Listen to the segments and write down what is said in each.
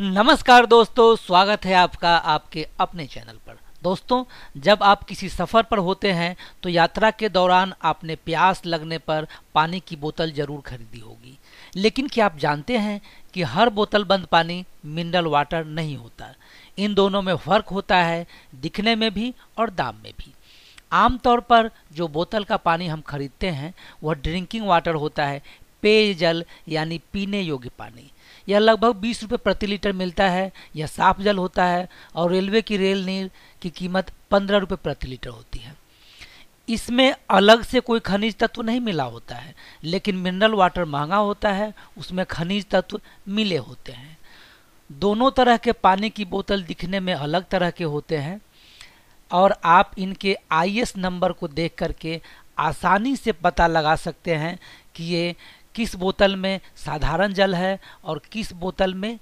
नमस्कार दोस्तों स्वागत है आपका आपके अपने चैनल पर दोस्तों जब आप किसी सफ़र पर होते हैं तो यात्रा के दौरान आपने प्यास लगने पर पानी की बोतल ज़रूर खरीदी होगी लेकिन क्या आप जानते हैं कि हर बोतल बंद पानी मिनरल वाटर नहीं होता इन दोनों में फ़र्क होता है दिखने में भी और दाम में भी आमतौर पर जो बोतल का पानी हम खरीदते हैं वह ड्रिंकिंग वाटर होता है पेयजल यानी पीने योग्य पानी यह लगभग बीस रुपये प्रति लीटर मिलता है यह साफ जल होता है और रेलवे की रेल नीर की कीमत पंद्रह रुपये प्रति लीटर होती है इसमें अलग से कोई खनिज तत्व नहीं मिला होता है लेकिन मिनरल वाटर महंगा होता है उसमें खनिज तत्व मिले होते हैं दोनों तरह के पानी की बोतल दिखने में अलग तरह के होते हैं और आप इनके आईएस नंबर को देख करके आसानी से पता लगा सकते हैं कि ये किस बोतल में साधारण जल है और किस बोतल में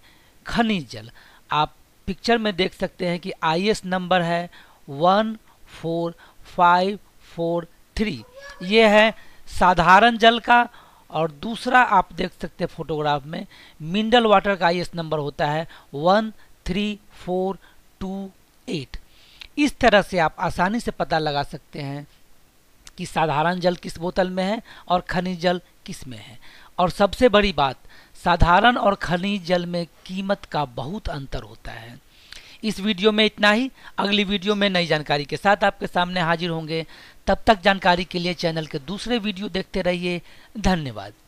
खनिज जल आप पिक्चर में देख सकते हैं कि आई नंबर है one four five four three ये है साधारण जल का और दूसरा आप देख सकते हैं फोटोग्राफ में मिनरल वाटर का आई नंबर होता है one three four two eight इस तरह से आप आसानी से पता लगा सकते हैं कि साधारण जल किस बोतल में है और खनिज जल किस में है और सबसे बड़ी बात साधारण और खनिज जल में कीमत का बहुत अंतर होता है इस वीडियो में इतना ही अगली वीडियो में नई जानकारी के साथ आपके सामने हाजिर होंगे तब तक जानकारी के लिए चैनल के दूसरे वीडियो देखते रहिए धन्यवाद